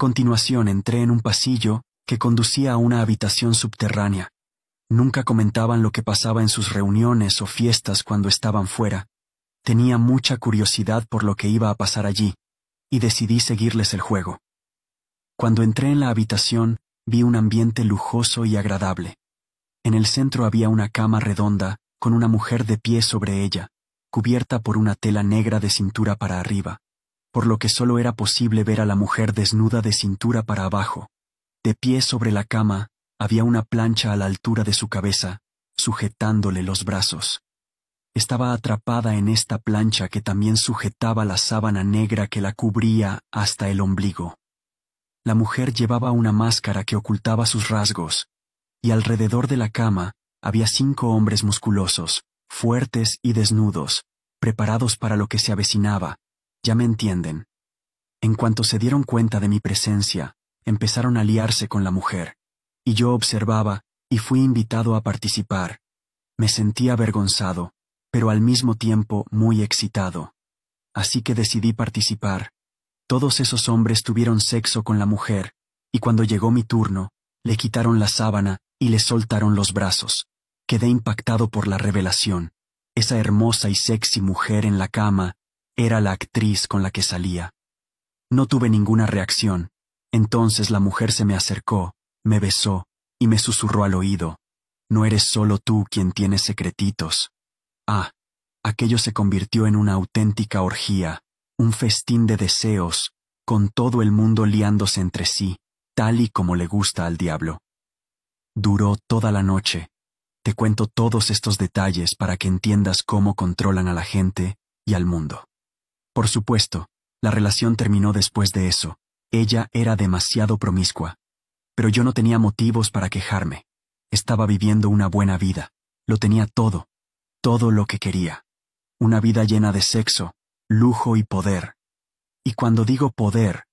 continuación entré en un pasillo que conducía a una habitación subterránea. Nunca comentaban lo que pasaba en sus reuniones o fiestas cuando estaban fuera. Tenía mucha curiosidad por lo que iba a pasar allí, y decidí seguirles el juego. Cuando entré en la habitación, vi un ambiente lujoso y agradable. En el centro había una cama redonda, con una mujer de pie sobre ella, cubierta por una tela negra de cintura para arriba por lo que solo era posible ver a la mujer desnuda de cintura para abajo. De pie sobre la cama, había una plancha a la altura de su cabeza, sujetándole los brazos. Estaba atrapada en esta plancha que también sujetaba la sábana negra que la cubría hasta el ombligo. La mujer llevaba una máscara que ocultaba sus rasgos, y alrededor de la cama había cinco hombres musculosos, fuertes y desnudos, preparados para lo que se avecinaba, ya me entienden. En cuanto se dieron cuenta de mi presencia, empezaron a liarse con la mujer. Y yo observaba, y fui invitado a participar. Me sentí avergonzado, pero al mismo tiempo muy excitado. Así que decidí participar. Todos esos hombres tuvieron sexo con la mujer, y cuando llegó mi turno, le quitaron la sábana y le soltaron los brazos. Quedé impactado por la revelación. Esa hermosa y sexy mujer en la cama era la actriz con la que salía. No tuve ninguna reacción. Entonces la mujer se me acercó, me besó y me susurró al oído. No eres solo tú quien tiene secretitos. Ah, aquello se convirtió en una auténtica orgía, un festín de deseos, con todo el mundo liándose entre sí, tal y como le gusta al diablo. Duró toda la noche. Te cuento todos estos detalles para que entiendas cómo controlan a la gente y al mundo. Por supuesto, la relación terminó después de eso. Ella era demasiado promiscua. Pero yo no tenía motivos para quejarme. Estaba viviendo una buena vida. Lo tenía todo. Todo lo que quería. Una vida llena de sexo, lujo y poder. Y cuando digo poder,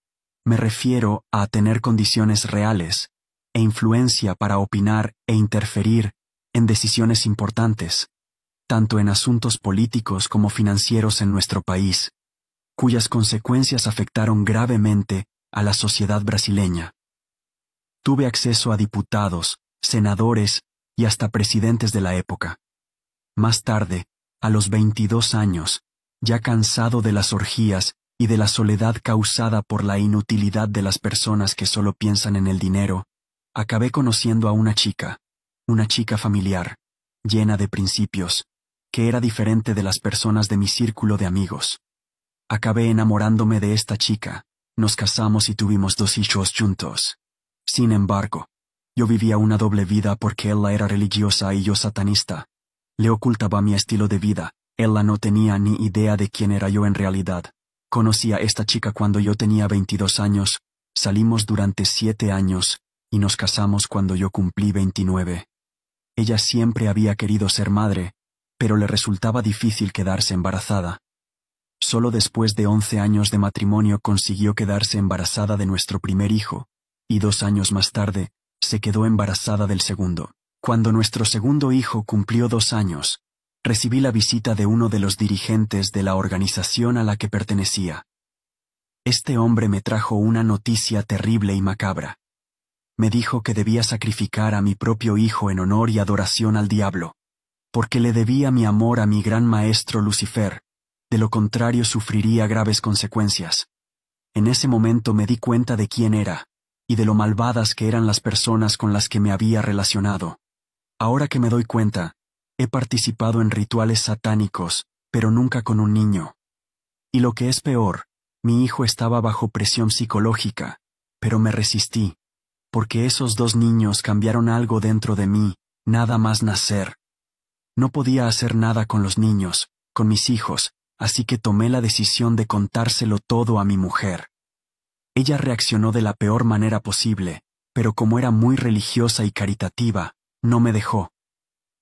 me refiero a tener condiciones reales e influencia para opinar e interferir en decisiones importantes, tanto en asuntos políticos como financieros en nuestro país, cuyas consecuencias afectaron gravemente a la sociedad brasileña. Tuve acceso a diputados, senadores y hasta presidentes de la época. Más tarde, a los 22 años, ya cansado de las orgías y de la soledad causada por la inutilidad de las personas que solo piensan en el dinero, acabé conociendo a una chica, una chica familiar, llena de principios, que era diferente de las personas de mi círculo de amigos. Acabé enamorándome de esta chica, nos casamos y tuvimos dos hijos juntos. Sin embargo, yo vivía una doble vida porque ella era religiosa y yo satanista. Le ocultaba mi estilo de vida, ella no tenía ni idea de quién era yo en realidad. Conocí a esta chica cuando yo tenía 22 años, salimos durante 7 años, y nos casamos cuando yo cumplí 29. Ella siempre había querido ser madre, pero le resultaba difícil quedarse embarazada. Solo después de 11 años de matrimonio consiguió quedarse embarazada de nuestro primer hijo, y dos años más tarde, se quedó embarazada del segundo. Cuando nuestro segundo hijo cumplió dos años, recibí la visita de uno de los dirigentes de la organización a la que pertenecía. Este hombre me trajo una noticia terrible y macabra. Me dijo que debía sacrificar a mi propio hijo en honor y adoración al diablo, porque le debía mi amor a mi gran maestro Lucifer, de lo contrario sufriría graves consecuencias. En ese momento me di cuenta de quién era, y de lo malvadas que eran las personas con las que me había relacionado. Ahora que me doy cuenta, he participado en rituales satánicos, pero nunca con un niño. Y lo que es peor, mi hijo estaba bajo presión psicológica, pero me resistí, porque esos dos niños cambiaron algo dentro de mí, nada más nacer. No podía hacer nada con los niños, con mis hijos, así que tomé la decisión de contárselo todo a mi mujer. Ella reaccionó de la peor manera posible, pero como era muy religiosa y caritativa, no me dejó.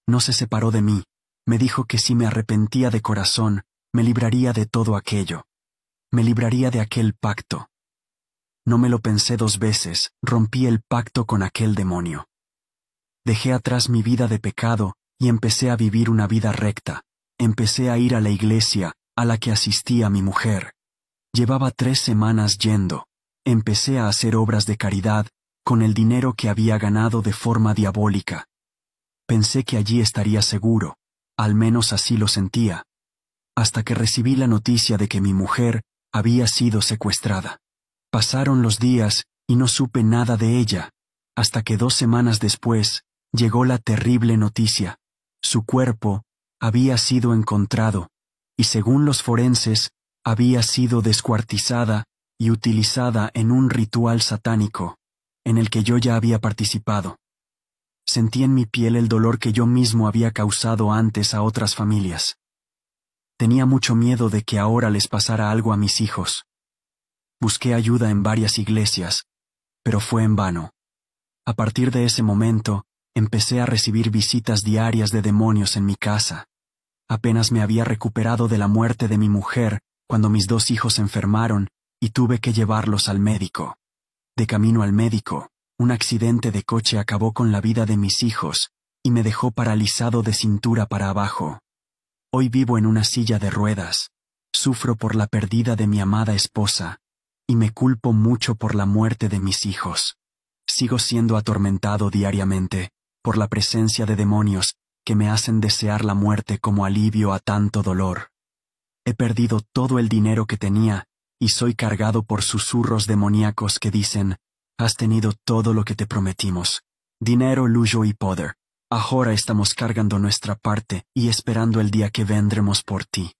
No se separó de mí, me dijo que si me arrepentía de corazón, me libraría de todo aquello. Me libraría de aquel pacto. No me lo pensé dos veces, rompí el pacto con aquel demonio. Dejé atrás mi vida de pecado y empecé a vivir una vida recta. Empecé a ir a la iglesia, a la que asistía mi mujer. Llevaba tres semanas yendo. Empecé a hacer obras de caridad con el dinero que había ganado de forma diabólica. Pensé que allí estaría seguro, al menos así lo sentía, hasta que recibí la noticia de que mi mujer había sido secuestrada. Pasaron los días y no supe nada de ella, hasta que dos semanas después llegó la terrible noticia. Su cuerpo había sido encontrado y según los forenses, había sido descuartizada y utilizada en un ritual satánico, en el que yo ya había participado. Sentí en mi piel el dolor que yo mismo había causado antes a otras familias. Tenía mucho miedo de que ahora les pasara algo a mis hijos. Busqué ayuda en varias iglesias, pero fue en vano. A partir de ese momento, empecé a recibir visitas diarias de demonios en mi casa. Apenas me había recuperado de la muerte de mi mujer cuando mis dos hijos enfermaron y tuve que llevarlos al médico. De camino al médico, un accidente de coche acabó con la vida de mis hijos y me dejó paralizado de cintura para abajo. Hoy vivo en una silla de ruedas, sufro por la pérdida de mi amada esposa, y me culpo mucho por la muerte de mis hijos. Sigo siendo atormentado diariamente por la presencia de demonios que me hacen desear la muerte como alivio a tanto dolor. He perdido todo el dinero que tenía y soy cargado por susurros demoníacos que dicen, has tenido todo lo que te prometimos. Dinero, lujo y poder. Ahora estamos cargando nuestra parte y esperando el día que vendremos por ti.